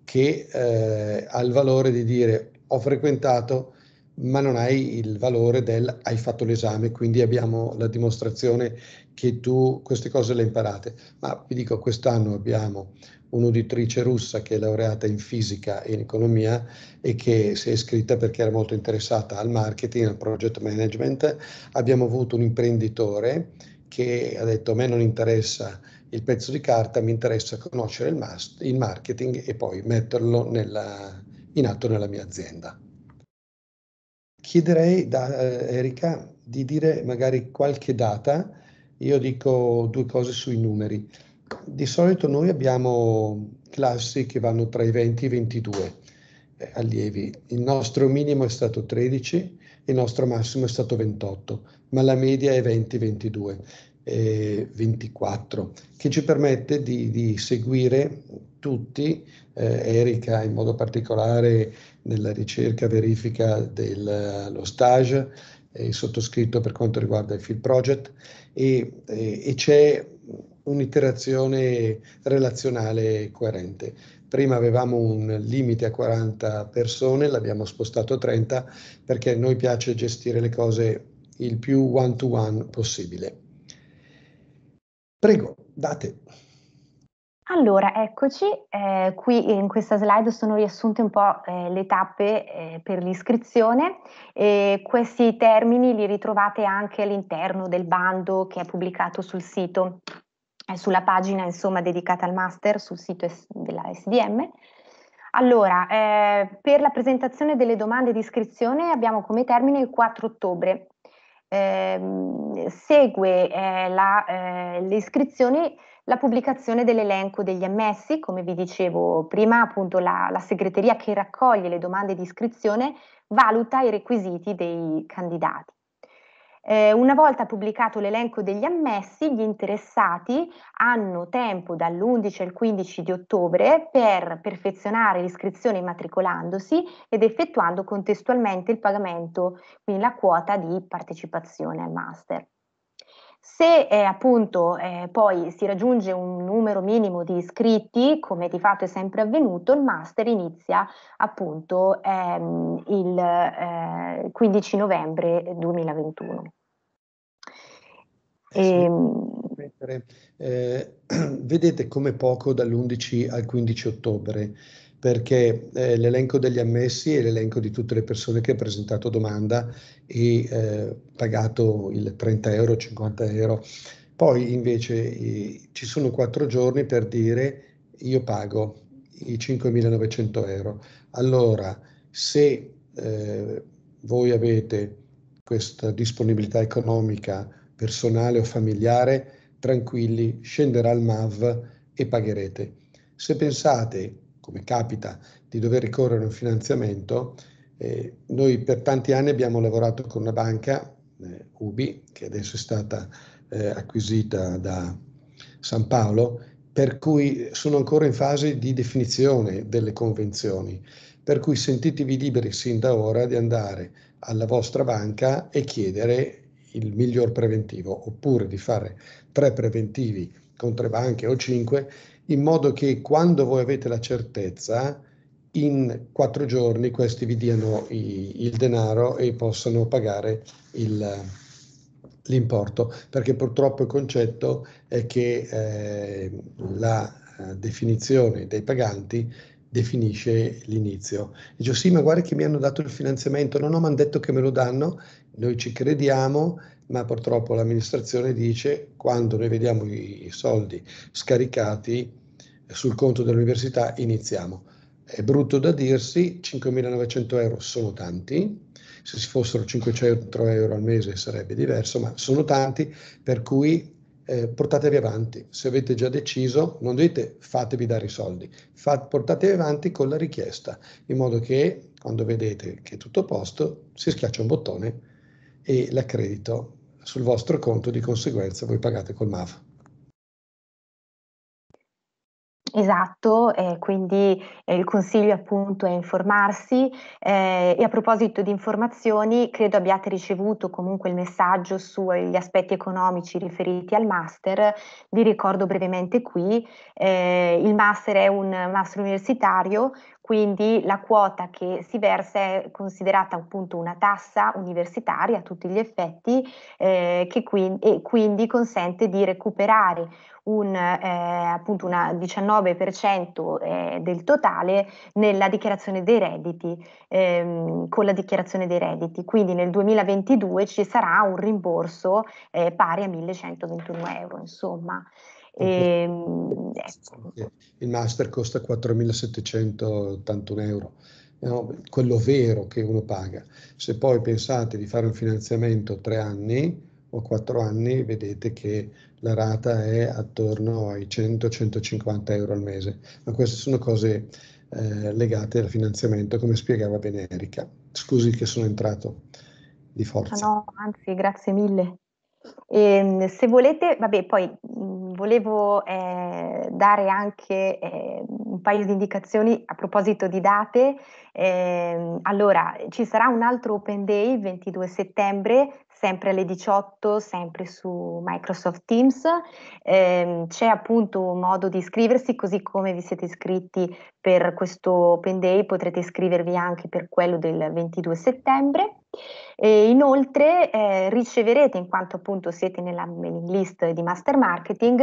che eh, ha il valore di dire ho frequentato ma non hai il valore del hai fatto l'esame, quindi abbiamo la dimostrazione che tu queste cose le hai imparate. Ma vi dico, quest'anno abbiamo un'uditrice russa che è laureata in fisica e in economia e che si è iscritta perché era molto interessata al marketing, al project management. Abbiamo avuto un imprenditore che ha detto a me non interessa il pezzo di carta, mi interessa conoscere il, il marketing e poi metterlo nella, in atto nella mia azienda. Chiederei da eh, Erika di dire magari qualche data, io dico due cose sui numeri. Di solito noi abbiamo classi che vanno tra i 20 e i 22 eh, allievi, il nostro minimo è stato 13, il nostro massimo è stato 28, ma la media è 20-22 eh, 24, che ci permette di, di seguire tutti, eh, Erika in modo particolare nella ricerca e verifica dello eh, stage, eh, sottoscritto per quanto riguarda il Field Project, e, e, e c'è un'iterazione relazionale coerente. Prima avevamo un limite a 40 persone, l'abbiamo spostato a 30 perché a noi piace gestire le cose il più one to -one possibile. Prego, date. Allora, eccoci, eh, qui in questa slide sono riassunte un po' eh, le tappe eh, per l'iscrizione e questi termini li ritrovate anche all'interno del bando che è pubblicato sul sito, eh, sulla pagina insomma dedicata al master sul sito es- della SDM. Allora, eh, per la presentazione delle domande di iscrizione abbiamo come termine il 4 ottobre ehm, segue eh, la, eh, le iscrizioni la pubblicazione dell'elenco degli ammessi, come vi dicevo prima, appunto la, la segreteria che raccoglie le domande di iscrizione valuta i requisiti dei candidati. Eh, una volta pubblicato l'elenco degli ammessi, gli interessati hanno tempo dall'11 al 15 di ottobre per perfezionare l'iscrizione immatricolandosi ed effettuando contestualmente il pagamento, quindi la quota di partecipazione al master. Se eh, appunto eh, poi si raggiunge un numero minimo di iscritti, come di fatto è sempre avvenuto, il master inizia appunto ehm, il eh, 15 novembre 2021. E... Eh, ehm, eh vedete come poco dall'11 al 15 ottobre, perché eh, l'elenco degli ammessi e l'elenco di tutte le persone che ha presentato domanda e eh, pagato il 30 euro, 50 euro. Poi invece eh, ci sono quattro giorni per dire io pago i 5.900 euro. Allora, se eh, voi avete questa disponibilità economica personale o familiare, tranquilli, scenderà il MAV e pagherete. Se pensate, come capita, di dover ricorrere a un finanziamento, eh, noi per tanti anni abbiamo lavorato con una banca, eh, UBI, che adesso è stata eh, acquisita da San Paolo, per cui sono ancora in fase di definizione delle convenzioni. Per cui sentitevi liberi sin da ora di andare alla vostra banca e chiedere il miglior preventivo, oppure di fare tre preventivi con tre banche o cinque, in modo che quando voi avete la certezza, in quattro giorni questi vi diano i, il denaro e possano pagare il, l'importo, perché purtroppo il concetto è che eh, la eh, definizione dei paganti definisce l'inizio. Dice sì, ma guarda che mi hanno dato il finanziamento, no, no, mi hanno detto che me lo danno noi ci crediamo, ma purtroppo l'amministrazione dice quando noi vediamo i soldi scaricati eh, sul conto dell'università iniziamo. È brutto da dirsi, 5.900 euro sono tanti, se si fossero 500 euro al mese sarebbe diverso, ma sono tanti, per cui eh, portatevi avanti. Se avete già deciso, non dite fatevi dare i soldi, Fat, portatevi avanti con la richiesta, in modo che quando vedete che è tutto a posto, si schiaccia un bottone e l'accredito sul vostro conto, di conseguenza voi pagate col MAF. Esatto, eh, quindi eh, il consiglio appunto è informarsi eh, e a proposito di informazioni credo abbiate ricevuto comunque il messaggio sugli aspetti economici riferiti al master, vi ricordo brevemente qui, eh, il master è un master universitario quindi la quota che si versa è considerata appunto una tassa universitaria a tutti gli effetti eh, che qui, e quindi consente di recuperare un, eh, appunto una 19% eh, del totale nella dichiarazione dei redditi, ehm, con la dichiarazione dei redditi. Quindi nel 2022 ci sarà un rimborso eh, pari a 1121 euro, insomma. Mhm. E, ehm, ecco. Il master costa 4.781 euro, no? quello vero che uno paga. Se poi pensate di fare un finanziamento tre anni o quattro anni, vedete che la rata è attorno ai 100-150 euro al mese. Ma queste sono cose eh, legate al finanziamento, come spiegava bene Erika. Scusi che sono entrato di forza. No, anzi, grazie mille. E, ehm, se volete, vabbè, poi mhmm, volevo eh, dare anche eh, un paio di indicazioni a proposito di date. Eh, allora, ci sarà un altro Open Day il 22 settembre sempre alle 18, sempre su Microsoft Teams. Eh, c'è appunto un modo di iscriversi, così come vi siete iscritti per questo Open Day, potrete iscrivervi anche per quello del 22 settembre. E inoltre eh, riceverete, in quanto appunto siete nella mailing list di Master Marketing,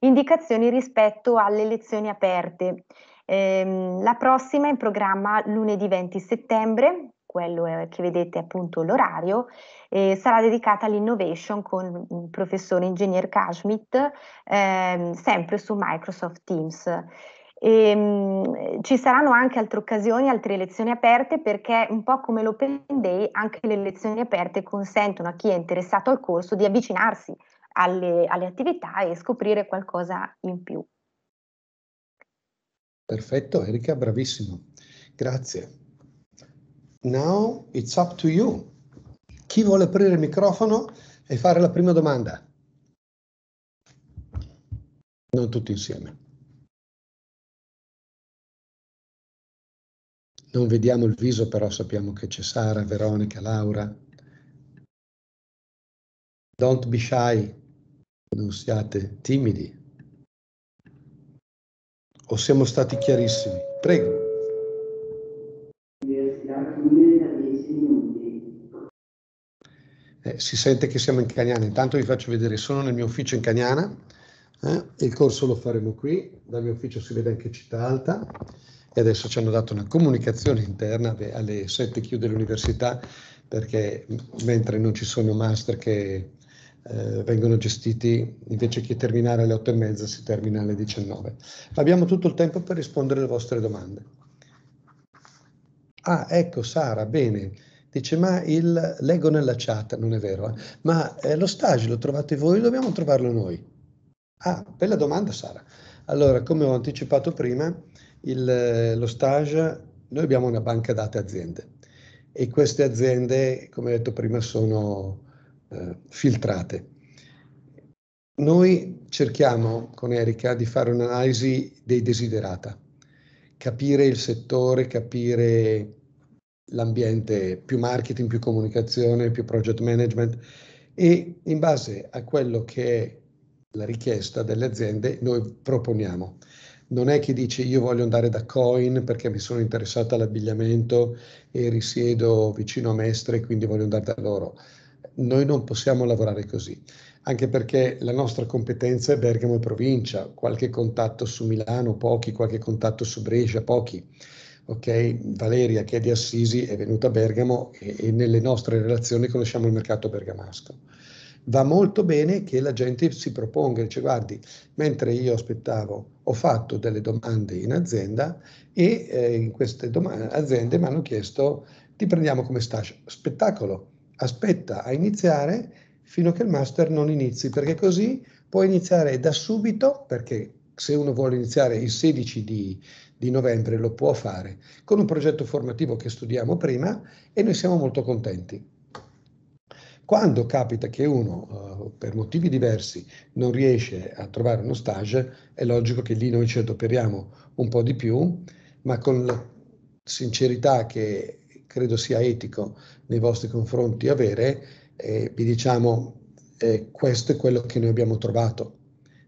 indicazioni rispetto alle lezioni aperte. Eh, la prossima è in programma lunedì 20 settembre, quello eh, che vedete appunto l'orario, eh, sarà dedicata all'innovation con il professore ingegner Kashmit, eh, sempre su Microsoft Teams. E, ehm, mh, ci saranno anche altre occasioni, altre lezioni aperte, perché un po' come l'Open Day, anche le lezioni aperte consentono a chi è interessato al corso di avvicinarsi alle, alle attività e scoprire qualcosa in più. Perfetto, Erika, bravissimo. Grazie. Now it's up to you. Chi vuole aprire il microfono e fare la prima domanda? Non tutti insieme. Non vediamo il viso, però sappiamo che c'è Sara, Veronica, Laura. Don't be shy, non siate timidi. O siamo stati chiarissimi? Prego. eh, si sente che siamo in Cagnana, intanto vi faccio vedere, sono nel mio ufficio in Cagnana, eh, il corso lo faremo qui, dal mio ufficio si vede anche Città Alta e adesso ci hanno dato una comunicazione interna, beh, alle 7 chiude l'università perché mentre non ci sono master che eh, vengono gestiti, invece che terminare alle 8 e mezza si termina alle 19. Abbiamo tutto il tempo per rispondere alle vostre domande. Ah, ecco Sara, bene. Dice, ma il, leggo nella chat, non è vero, eh? ma eh, lo stage lo trovate voi, dobbiamo trovarlo noi. Ah, bella domanda Sara. Allora, come ho anticipato prima, il, eh, lo stage, noi abbiamo una banca date aziende e queste aziende, come detto prima, sono eh, filtrate. Noi cerchiamo con Erika di fare un'analisi dei desiderata, capire il settore, capire l'ambiente più marketing, più comunicazione, più project management e in base a quello che è la richiesta delle aziende noi proponiamo. Non è che dice io voglio andare da Coin perché mi sono interessato all'abbigliamento e risiedo vicino a Mestre quindi voglio andare da loro. Noi non possiamo lavorare così, anche perché la nostra competenza è Bergamo e provincia, qualche contatto su Milano, pochi, qualche contatto su Brescia, pochi okay? Valeria che è di Assisi è venuta a Bergamo e, e nelle nostre relazioni conosciamo il mercato bergamasco. Va molto bene che la gente si proponga, e dice guardi, mentre io aspettavo ho fatto delle domande in azienda e eh, in queste domande, aziende mi hanno chiesto ti prendiamo come stage. Spettacolo, aspetta a iniziare fino a che il master non inizi, perché così puoi iniziare da subito, perché se uno vuole iniziare il 16 di, di novembre lo può fare con un progetto formativo che studiamo prima e noi siamo molto contenti. Quando capita che uno, eh, per motivi diversi, non riesce a trovare uno stage, è logico che lì noi ci adoperiamo un po' di più, ma con la sincerità che credo sia etico nei vostri confronti avere, eh, vi diciamo eh, questo è quello che noi abbiamo trovato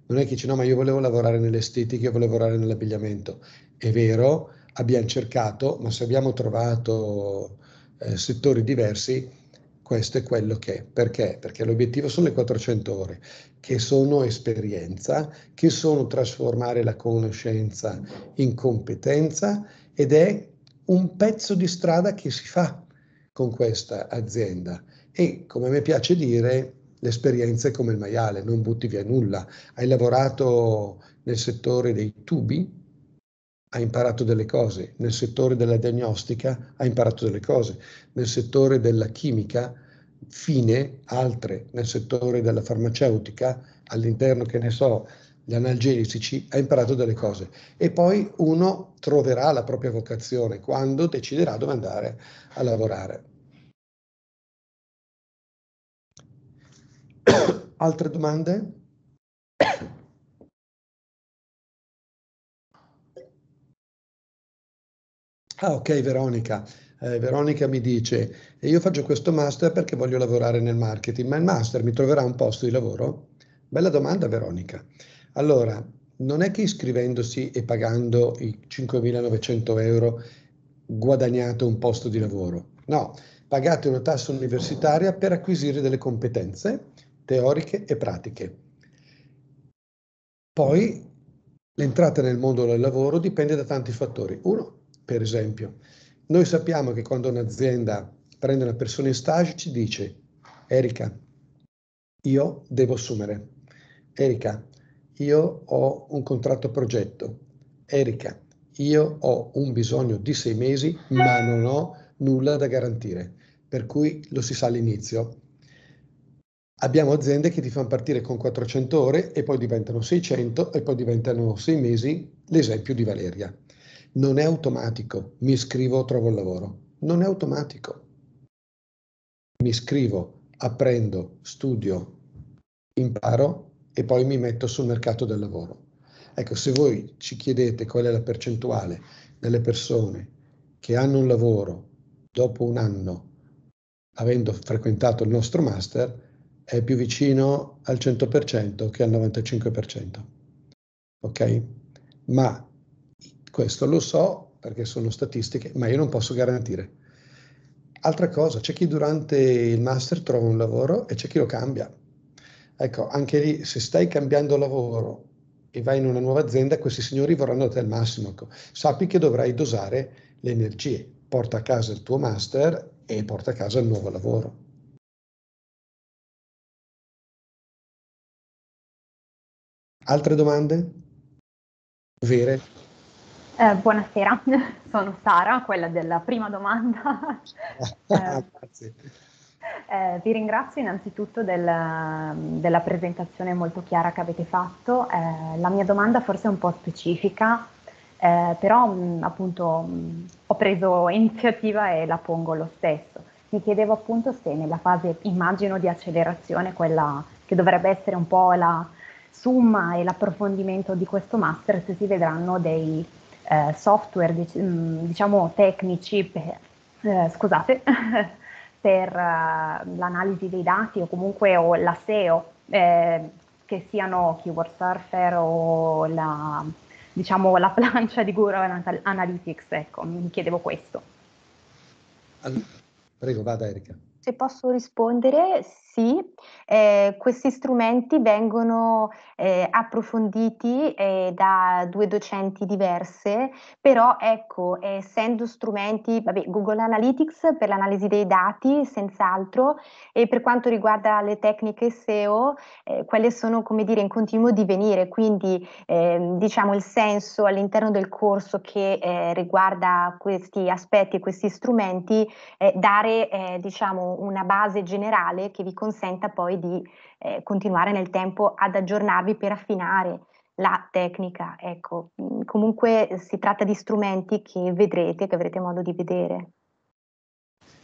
non è che dice no, ma io volevo lavorare nell'estetica, io volevo lavorare nell'abbigliamento. È vero, abbiamo cercato, ma se abbiamo trovato eh, settori diversi, questo è quello che è. Perché? Perché l'obiettivo sono le 400 ore, che sono esperienza, che sono trasformare la conoscenza in competenza ed è un pezzo di strada che si fa con questa azienda. E come mi piace dire, l'esperienza è come il maiale, non butti via nulla. Hai lavorato nel settore dei tubi, hai imparato delle cose, nel settore della diagnostica hai imparato delle cose, nel settore della chimica fine altre, nel settore della farmaceutica all'interno, che ne so, gli analgesici, ha imparato delle cose e poi uno troverà la propria vocazione quando deciderà dove andare a lavorare. Altre domande? Ah, ok, Veronica. Eh, Veronica mi dice, io faccio questo master perché voglio lavorare nel marketing, ma il master mi troverà un posto di lavoro? Bella domanda, Veronica. Allora, non è che iscrivendosi e pagando i 5.900 euro guadagnate un posto di lavoro. No, pagate una tassa universitaria per acquisire delle competenze teoriche e pratiche. Poi l'entrata nel mondo del lavoro dipende da tanti fattori. Uno, per esempio, noi sappiamo che quando un'azienda prende una persona in stage ci dice Erika, io devo assumere. Erika, io ho un contratto progetto. Erika, io ho un bisogno di sei mesi, ma non ho nulla da garantire. Per cui lo si sa all'inizio, Abbiamo aziende che ti fanno partire con 400 ore e poi diventano 600 e poi diventano 6 mesi, l'esempio di Valeria. Non è automatico, mi iscrivo, trovo il lavoro. Non è automatico. Mi iscrivo, apprendo, studio, imparo e poi mi metto sul mercato del lavoro. Ecco, se voi ci chiedete qual è la percentuale delle persone che hanno un lavoro dopo un anno, avendo frequentato il nostro master, è più vicino al 100% che al 95%. Ok? Ma questo lo so perché sono statistiche, ma io non posso garantire. Altra cosa, c'è chi durante il master trova un lavoro e c'è chi lo cambia. Ecco, anche lì, se stai cambiando lavoro e vai in una nuova azienda, questi signori vorranno te il massimo. Ecco, sappi che dovrai dosare le energie. Porta a casa il tuo master e porta a casa il nuovo lavoro. Altre domande? Vere? Eh, buonasera, sono Sara, quella della prima domanda. Ah, eh, Grazie. Eh, vi ringrazio innanzitutto del, della presentazione molto chiara che avete fatto. Eh, la mia domanda forse è un po' specifica, eh, però mh, mm, appunto mh, mm, ho preso iniziativa e la pongo lo stesso. Mi chiedevo appunto se nella fase, immagino, di accelerazione, quella che dovrebbe essere un po' la, summa e l'approfondimento di questo master si vedranno dei eh, software mm, diciamo tecnici per, eh, scusate, per uh, l'analisi dei dati o comunque o la SEO eh, che siano Keyword Surfer o la, diciamo, la plancia di Google Analytics, ecco, mi chiedevo questo. All Prego, vada Erika. Se posso rispondere, sì, eh, questi strumenti vengono eh, approfonditi eh, da due docenti diverse, però ecco, essendo strumenti, vabbè, Google Analytics per l'analisi dei dati, senz'altro, e per quanto riguarda le tecniche SEO, eh, quelle sono come dire in continuo divenire, quindi ehm, diciamo il senso all'interno del corso che eh, riguarda questi aspetti e questi strumenti, è eh, dare creare eh, diciamo una base generale che vi consenta poi di eh, continuare nel tempo ad aggiornarvi per affinare la tecnica. Ecco, mm, comunque si tratta di strumenti che vedrete, che avrete modo di vedere.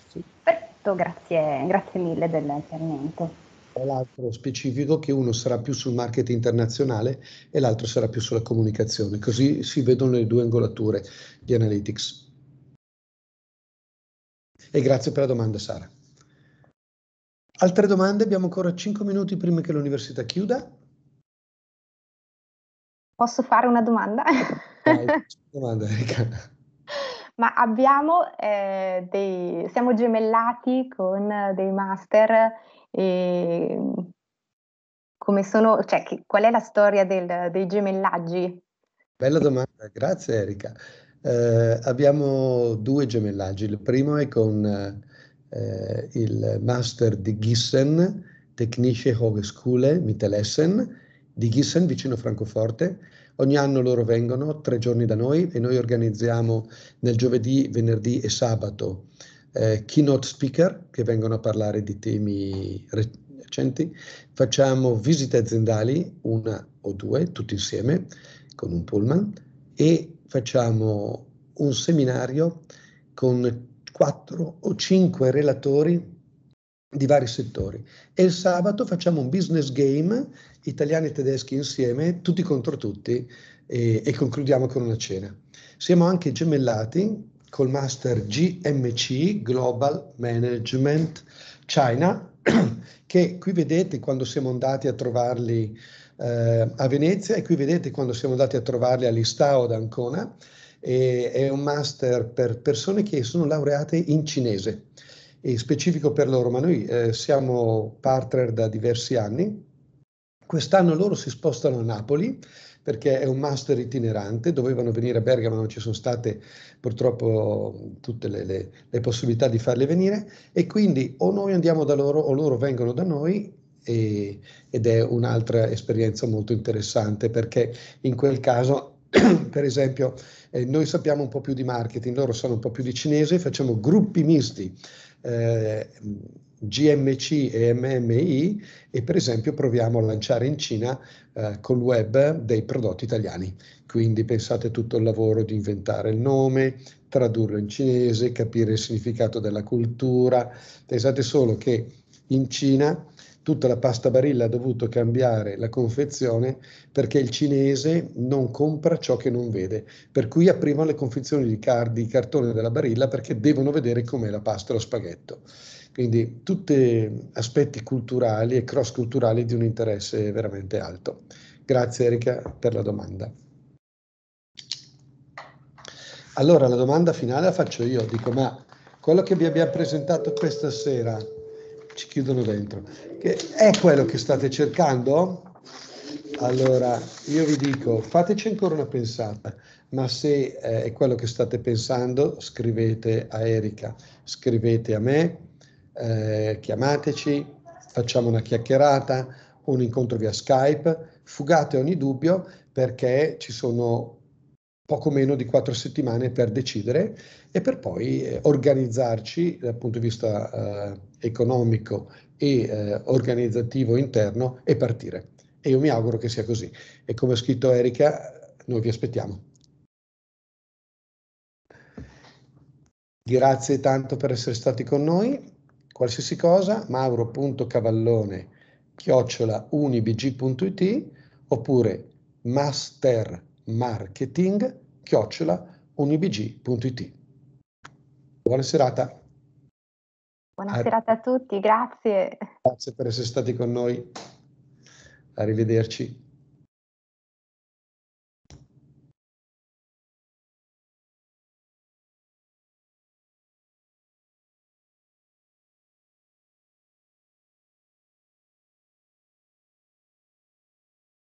Sì. Perfetto, grazie, grazie mille del chiarimento. Tra l'altro specifico che uno sarà più sul market internazionale e l'altro sarà più sulla comunicazione, così si vedono le due angolature di analytics. E grazie per la domanda, Sara. Altre domande? Abbiamo ancora 5 minuti prima che l'università chiuda. Posso fare una domanda? Vai, domanda, Erika. Ma abbiamo eh, dei, siamo gemellati con dei master e come sono, cioè, che, qual è la storia del, dei gemellaggi? Bella domanda, grazie Erika. Eh, abbiamo due gemellaggi. Il primo è con eh, il master di Gissen, Technische Hochschule Mittelessen di Gissen, vicino Francoforte. Ogni anno loro vengono tre giorni da noi e noi organizziamo nel giovedì, venerdì e sabato eh, keynote speaker che vengono a parlare di temi recenti. Facciamo visite aziendali, una o due, tutti insieme, con un pullman e facciamo un seminario con quattro o cinque relatori di vari settori e il sabato facciamo un business game italiani e tedeschi insieme, tutti contro tutti e, e concludiamo con una cena. Siamo anche gemellati col master GMC Global Management China che qui vedete quando siamo andati a trovarli eh, a Venezia e qui vedete quando siamo andati a trovarli all'Istao ad Ancona, è un master per persone che sono laureate in cinese, e specifico per loro, ma noi eh, siamo partner da diversi anni. Quest'anno loro si spostano a Napoli perché è un master itinerante, dovevano venire a Bergamo, non ci sono state purtroppo tutte le, le, le possibilità di farle venire e quindi o noi andiamo da loro o loro vengono da noi e, ed è un'altra esperienza molto interessante perché in quel caso per esempio, eh, noi sappiamo un po' più di marketing, loro sanno un po' più di cinese, facciamo gruppi misti, eh, GMC e MMI, e per esempio proviamo a lanciare in Cina eh, col web dei prodotti italiani. Quindi pensate tutto il lavoro di inventare il nome, tradurlo in cinese, capire il significato della cultura. Pensate solo che in Cina tutta la pasta barilla ha dovuto cambiare la confezione perché il cinese non compra ciò che non vede, per cui aprivano le confezioni di, car- di cartone della barilla perché devono vedere com'è la pasta e lo spaghetto. Quindi tutti aspetti culturali e cross culturali di un interesse veramente alto. Grazie Erika per la domanda. Allora la domanda finale la faccio io, dico ma quello che vi abbiamo presentato questa sera ci chiudono dentro. Che è quello che state cercando? Allora, io vi dico, fateci ancora una pensata, ma se eh, è quello che state pensando, scrivete a Erika, scrivete a me, eh, chiamateci, facciamo una chiacchierata, un incontro via Skype, fugate ogni dubbio perché ci sono poco meno di quattro settimane per decidere e per poi eh, organizzarci dal punto di vista eh, economico e eh, organizzativo interno e partire. E io mi auguro che sia così. E come ha scritto Erika, noi vi aspettiamo. Grazie tanto per essere stati con noi. Qualsiasi cosa, mauro.cavallone chiocciola unibg.it oppure master.com marketing chiocciola unibg.it. Buona serata. Buona serata a tutti, grazie. Grazie per essere stati con noi. Arrivederci.